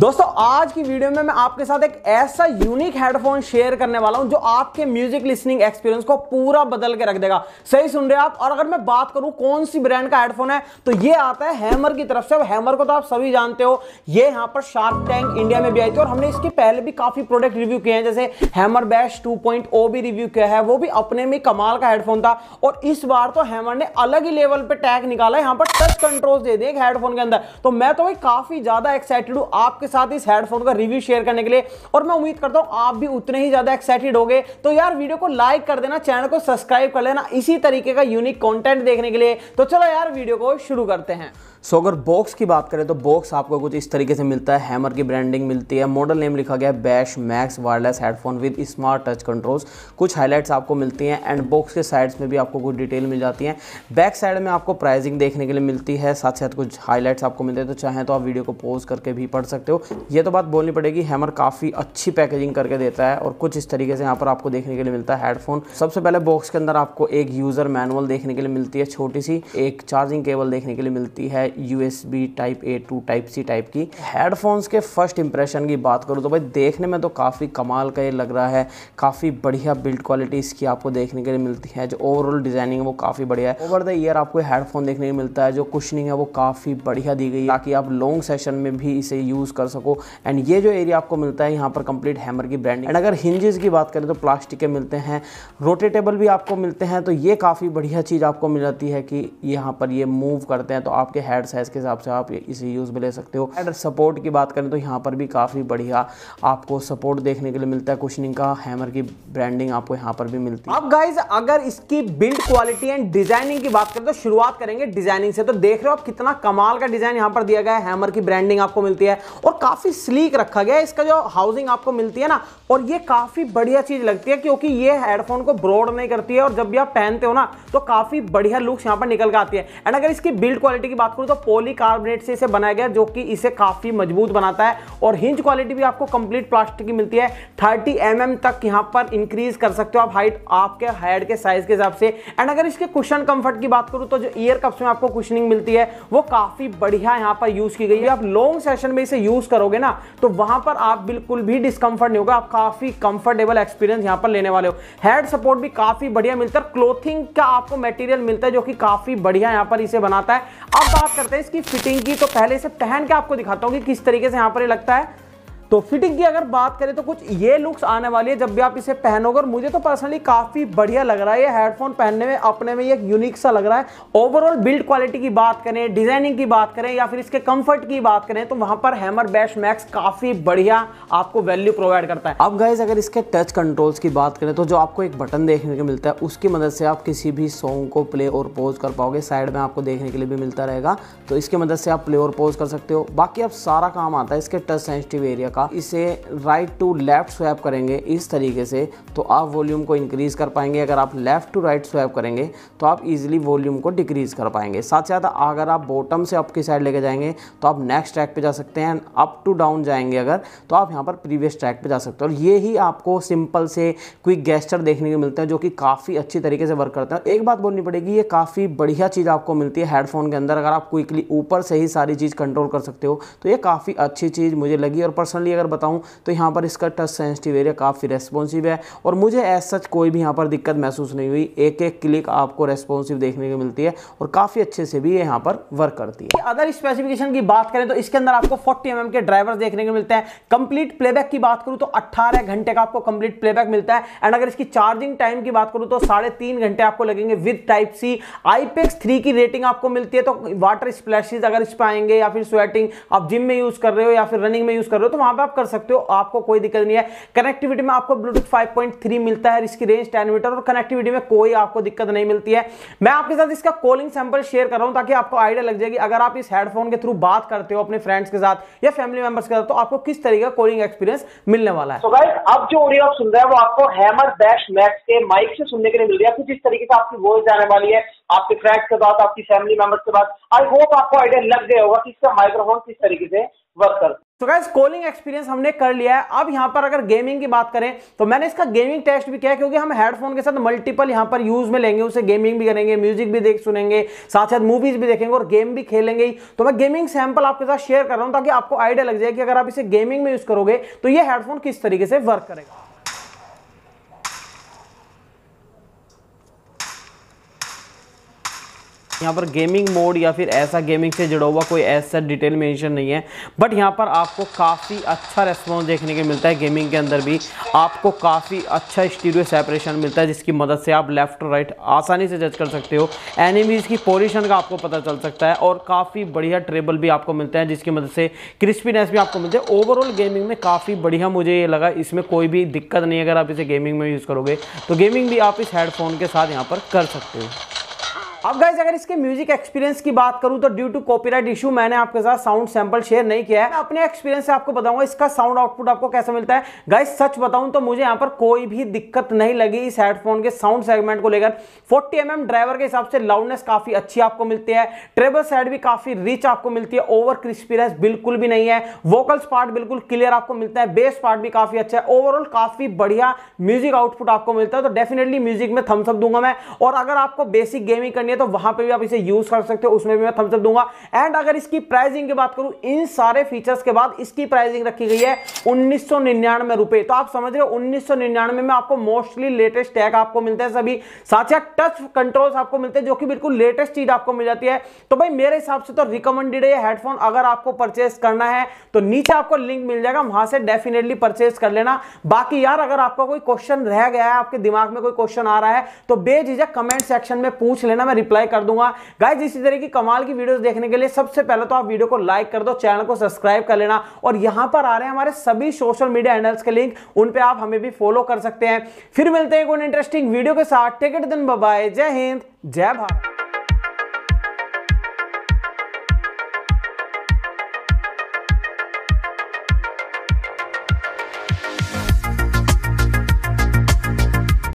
दोस्तों आज की वीडियो में मैं आपके साथ एक ऐसा यूनिक हेडफोन शेयर करने वाला हूं जो आपके म्यूजिक लिसनिंग एक्सपीरियंस को पूरा बदल के रख देगा सही सुन रहे हैं आप और अगर मैं बात करूं कौन सी ब्रांड का हेडफोन है तो ये आता है हैमर की तरफ से अब हैमर को तो आप सभी जानते हो ये यहां पर शार्क टैंक इंडिया में भी आई थी और हमने इसके पहले भी काफी प्रोडक्ट रिव्यू किए हैं जैसे हैमर बैश टू भी रिव्यू किया है वो भी अपने में कमाल का हेडफोन था और इस बार तो हैमर ने अलग ही लेवल पर टैग निकाला यहाँ पर टच कंट्रोल दे दिए हेडफोन के अंदर तो मैं तो काफी ज्यादा एक्साइटेड हूँ आपके के साथ इस हेडफोन का रिव्यू शेयर करने के लिए और मैं उम्मीद करता हूँ आप भी उतने ही ज़्यादा एक्साइटेड हो गए तो यार वीडियो को लाइक कर देना चैनल को सब्सक्राइब कर लेना इसी तरीके का यूनिक कॉन्टेंट देखने के लिए तो चलो यार वीडियो को शुरू करते हैं सो so, अगर बॉक्स की बात करें तो बॉक्स आपको कुछ इस तरीके से मिलता है हैमर की ब्रांडिंग मिलती है मॉडल नेम लिखा गया है Bash Max wireless headphone with smart touch controls कुछ हाइलाइट्स आपको मिलती हैं एंड बॉक्स के साइड्स में भी आपको कुछ डिटेल मिल जाती हैं बैक साइड में आपको प्राइसिंग देखने के लिए मिलती है साथ साथ कुछ हाईलाइट्स आपको मिलते हैं तो चाहें तो आप वीडियो को पोज करके भी पढ़ सकते हो ये तो बात बोलनी पड़ेगी हैमर काफ़ी अच्छी पैकेजिंग करके देता है और कुछ इस तरीके से यहाँ पर आपको देखने के लिए मिलता है हेडफोन सबसे पहले बॉक्स के अंदर आपको एक यूज़र मैनुअल देखने के लिए मिलती है छोटी सी एक चार्जिंग केबल देखने के लिए मिलती है U type A to type C type की हेडफोन्स के फर्स्ट इंप्रेशन की बात करूँ तो भाई देखने में तो काफ़ी कमाल का ये लग रहा है काफ़ी बढ़िया बिल्ड क्वालिटी इसकी आपको देखने के लिए मिलती है जो ओवरऑल डिज़ाइनिंग है वो काफ़ी बढ़िया है ओवर द ईयर आपको हेडफोन देखने को मिलता है जो कुशनिंग है वो काफ़ी बढ़िया दी गई है ताकि आप लॉन्ग सेशन में भी इसे यूज़ कर कर सको एंड ये जो एरिया आपको मिलता है यहाँ पर कंप्लीट हैमर की ब्रांडिंग एंड अगर हिंजेस की बात करें तो प्लास्टिक के मिलते हैं रोटेटेबल भी आपको मिलते हैं तो ये काफ़ी बढ़िया चीज़ आपको मिल जाती है कि यहाँ पर ये मूव करते हैं तो आपके हेड साइज़ के हिसाब से आप इसे यूज़ में ले सकते हो एंड सपोर्ट की बात करें तो यहाँ पर भी काफ़ी बढ़िया आपको सपोर्ट देखने के लिए मिलता है कुशनिंग का हैमर की ब्रांडिंग आपको यहाँ पर भी मिलती है अब गाइज अगर इसकी बिल्ड क्वालिटी एंड डिजाइनिंग की बात करें तो शुरुआत करेंगे डिजाइनिंग से तो देख रहे हो आप कितना कमाल का डिजाइन यहाँ पर दिया गया है हैमर की ब्रांडिंग आपको मिलती है और काफ़ी स्लीक रखा गया है इसका जो हाउसिंग आपको मिलती है ना और ये काफ़ी बढ़िया चीज़ लगती है क्योंकि ये हेडफोन को ब्रॉड नहीं करती है और जब भी आप पहनते हो ना तो काफ़ी बढ़िया लुक्स यहाँ पर निकल कर आती है एंड अगर इसकी बिल्ड क्वालिटी की बात करूँ तो पोली से इसे बनाया गया जो कि इसे काफ़ी मजबूत बनाता है और हिंज क्वालिटी भी आपको कंप्लीट प्लास्टिक की मिलती है थर्टी एम mm तक यहाँ पर इंक्रीज कर सकते हो आप हाइट आपके हेड के साइज के हिसाब से एंड अगर इसके क्वेश्चन कंफर्ट की बात करूँ तो जो ईयर कप्स में आपको क्वेश्चनिंग मिलती है वो काफ़ी बढ़िया यहाँ पर यूज़ की गई है आप लॉन्ग सेशन में इसे यूज़ करोगे ना तो वहां पर आप बिल्कुल भी डिस्कंफर्ट नहीं होगा आप काफ़ी कंफर्टेबल एक्सपीरियंस यहां पर लेने वाले हो हेड सपोर्ट भी काफ़ी बढ़िया मिलता है क्लोथिंग का आपको मटेरियल मिलता है जो कि काफ़ी बढ़िया यहां पर इसे बनाता है अब बात करते हैं इसकी फिटिंग की तो पहले से पहन के आपको दिखाता हूँ कि किस तरीके से यहां पर लगता है तो फिटिंग की अगर बात करें तो कुछ ये लुक्स आने वाली है जब भी आप इसे पहनोगे और मुझे तो पर्सनली काफ़ी बढ़िया लग रहा है ये हेडफोन पहनने में अपने में ये एक यूनिक सा लग रहा है ओवरऑल बिल्ड क्वालिटी की बात करें डिजाइनिंग की बात करें या फिर इसके कंफर्ट की बात करें तो वहां पर हैमर बैश मैक्स काफ़ी बढ़िया आपको वैल्यू प्रोवाइड करता है अब गाइज अगर इसके टच कंट्रोल्स की बात करें तो जो आपको एक बटन देखने को मिलता है उसकी मदद से आप किसी भी सॉन्ग को प्ले और पोज कर पाओगे साइड में आपको देखने के लिए भी मिलता रहेगा तो इसकी मदद से आप प्ले और पोज कर सकते हो बाकी अब सारा काम आता है इसके टच सेंसिटिव एरिया का इसे राइट टू लेफ्ट स्वैप करेंगे इस तरीके से तो आप वॉल्यूम को इंक्रीज़ कर पाएंगे अगर आप लेफ़्ट टू राइट स्वैप करेंगे तो आप इजीली वॉल्यूम को डिक्रीज़ कर पाएंगे साथ ही साथ अगर आप बॉटम से अप की साइड लेके जाएंगे तो आप नेक्स्ट ट्रैक पर जा सकते हैं अप टू डाउन जाएंगे अगर तो आप यहाँ पर प्रीवियस ट्रैक पर जा सकते हो और ये ही आपको सिंपल से क्विक गेस्टर देखने को मिलते हैं जो कि काफ़ी अच्छी तरीके से वर्क करते हैं एक बात बोलनी पड़ेगी ये काफ़ी बढ़िया चीज़ आपको मिलती है हेडफोन के अंदर अगर आप क्विकली ऊपर से ही सारी चीज़ कंट्रोल कर सकते हो तो ये काफ़ी अच्छी चीज़ मुझे लगी और पर्सनली लिए अगर बताऊँ तो यहाँ पर इसका टच सेंसिटिव एरिया काफ़ी रेस्पॉन्सिव है और मुझे एज सच कोई भी यहाँ पर दिक्कत महसूस नहीं हुई एक एक क्लिक आपको रेस्पॉन्सिव देखने को मिलती है और काफ़ी अच्छे से भी ये यहाँ पर वर्क करती है अदर स्पेसिफिकेशन की बात करें तो इसके अंदर आपको फोर्टी एम mm के ड्राइवर देखने को मिलते हैं कंप्लीट प्लेबैक की बात करूँ तो अट्ठारह घंटे का आपको कंप्लीट प्लेबैक मिलता है एंड अगर इसकी चार्जिंग टाइम की बात करूँ तो साढ़े घंटे आपको लगेंगे with type C IPX three की रेटिंग आपको मिलती है तो वाटर स्प्लैशेज अगर इस पर आएंगे या फिर स्वेटिंग आप जिम में यूज कर रहे हो या फिर रनिंग में यूज कर रहे हो तो वहां पे आप कर सकते हो आपको कोई दिक्कत नहीं है कनेक्टिविटी में आपको ब्लूटूथ 5.3 मिलता है इसकी रेंज 10 मीटर और कनेक्टिविटी में कोई आपको दिक्कत नहीं मिलती है मैं आपके साथ इसका कॉलिंग सैंपल शेयर कर रहा हूं ताकि आपको आइडिया लग जाएगी अगर आप इस हेडफोन के थ्रू बात करते हो अपने फ्रेंड्स के साथ या फैमिली मेंबर्स के साथ तो आपको किस तरीके का कॉलिंग एक्सपीरियंस मिलने वाला है अब जो ऑडियो आप सुन रहे हैं वो आपको हैमर डैश मैक्स के माइक से सुनने के लिए मिल रही है कुछ इस तरीके से आपकी वॉइस जाने वाली है आपके फ्रेंड्स के साथ आपकी फैमिली मेंबर्स के साथ आई होप आपको आइडिया लग गया होगा कि इसका माइक्रोफोन किस तरीके से वर्क करता है तो गैस कॉलिंग एक्सपीरियंस हमने कर लिया है अब यहाँ पर अगर गेमिंग की बात करें तो मैंने इसका गेमिंग टेस्ट भी किया क्योंकि हम हेडफोन के साथ मल्टीपल यहाँ पर यूज में लेंगे उसे गेमिंग भी करेंगे म्यूजिक भी देख सुनेंगे साथ साथ मूवीज भी देखेंगे और गेम भी खेलेंगे ही तो मैं गेमिंग सैम्पल आपके साथ शेयर कर रहा हूँ ताकि आपको आइडिया लग जाए कि अगर आप इसे गेमिंग में यूज करोगे तो ये हेडफोन किस तरीके से वर्क करेगा यहाँ पर गेमिंग मोड या फिर ऐसा गेमिंग से जुड़ा हुआ कोई ऐसा डिटेल मेंशन नहीं है बट यहाँ पर आपको काफ़ी अच्छा रेस्पॉन्स देखने को मिलता है गेमिंग के अंदर भी आपको काफ़ी अच्छा स्टीरियो सेपरेशन मिलता है जिसकी मदद से आप लेफ्ट और राइट आसानी से जज कर सकते हो एनिमीज़ की पोजिशन का आपको पता चल सकता है और काफ़ी बढ़िया ट्रेबल भी आपको मिलता है जिसकी मदद से क्रिस्पीनेस भी आपको मिलती है ओवरऑल गेमिंग में काफ़ी बढ़िया मुझे ये लगा इसमें कोई भी दिक्कत नहीं अगर आप इसे गेमिंग में यूज़ करोगे तो गेमिंग भी आप इस हेडफोन के साथ यहाँ पर कर सकते हो अब गाइज अगर इसके म्यूजिक एक्सपीरियंस की बात करूं तो ड्यू टू कॉपीराइट इशू मैंने आपके साथ साउंड सैंपल शेयर नहीं किया है अपने एक्सपीरियंस से आपको बताऊंगा इसका साउंड आउटपुट आपको कैसा मिलता है गाइज सच बताऊं तो मुझे यहां पर कोई भी दिक्कत नहीं लगी इस हेडफोन के साउंड सेगमेंट को लेकर 40 एम mm ड्राइवर के हिसाब से लाउडनेस काफी अच्छी आपको मिलती है ट्रेबल साइड भी काफी रिच आपको मिलती है ओवर क्रिस्पीनेस बिल्कुल भी नहीं है वोकल्स पार्ट बिल्कुल क्लियर आपको मिलता है बेस पार्ट भी काफी अच्छा है ओवरऑल काफी बढ़िया म्यूजिक आउटपुट आपको मिलता है तो डेफिनेटली म्यूजिक में थम्सअप दूंगा मैं और अगर आपको बेसिक गेमिंग करनी है तो वहां पर भी आप इसे यूज कर सकते हो उसमें भी मैं थम्स अप दूंगा एंड अगर इसकी प्राइसिंग की बात करूं इन सारे फीचर्स के बाद इसकी प्राइसिंग रखी गई है उन्नीस रुपए तो आप समझ रहे हो उन्नीस में आपको मोस्टली लेटेस्ट टैग आपको मिलते हैं सभी साथ ही टच कंट्रोल्स आपको मिलते हैं जो कि बिल्कुल लेटेस्ट चीज आपको मिल जाती है तो भाई मेरे हिसाब से तो रिकमेंडेड है हेडफोन अगर आपको परचेस करना है तो नीचे आपको लिंक मिल जाएगा वहां से डेफिनेटली परचेस कर लेना बाकी यार अगर आपका कोई क्वेश्चन रह गया है आपके दिमाग में कोई क्वेश्चन आ रहा है तो बेझिझक कमेंट सेक्शन में पूछ लेना मैं रिप्लाई कर दूंगा गाइज इसी तरह की कमाल की वीडियो देखने के लिए सबसे पहले तो आप वीडियो को लाइक कर दो चैनल को सब्सक्राइब कर लेना और यहां पर आ रहे हैं हमारे सभी सोशल मीडिया हैंडल्स के लिंक उन पर आप हमें भी फॉलो कर सकते हैं फिर मिलते हैं इंटरेस्टिंग वीडियो के साथ टिकट दिन बबाई जय हिंद जय भारत